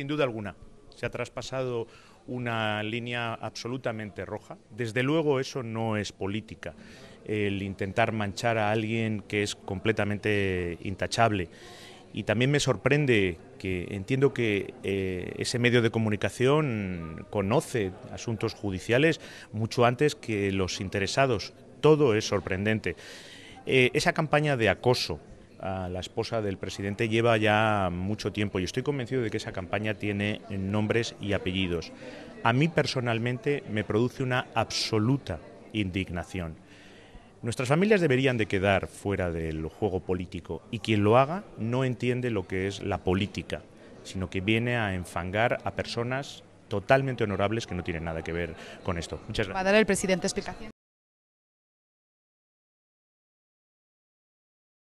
sin duda alguna. Se ha traspasado una línea absolutamente roja. Desde luego eso no es política, el intentar manchar a alguien que es completamente intachable. Y también me sorprende que entiendo que eh, ese medio de comunicación conoce asuntos judiciales mucho antes que los interesados. Todo es sorprendente. Eh, esa campaña de acoso la esposa del presidente, lleva ya mucho tiempo y estoy convencido de que esa campaña tiene nombres y apellidos. A mí personalmente me produce una absoluta indignación. Nuestras familias deberían de quedar fuera del juego político y quien lo haga no entiende lo que es la política, sino que viene a enfangar a personas totalmente honorables que no tienen nada que ver con esto. Muchas gracias. ¿Va a dar el presidente explicación?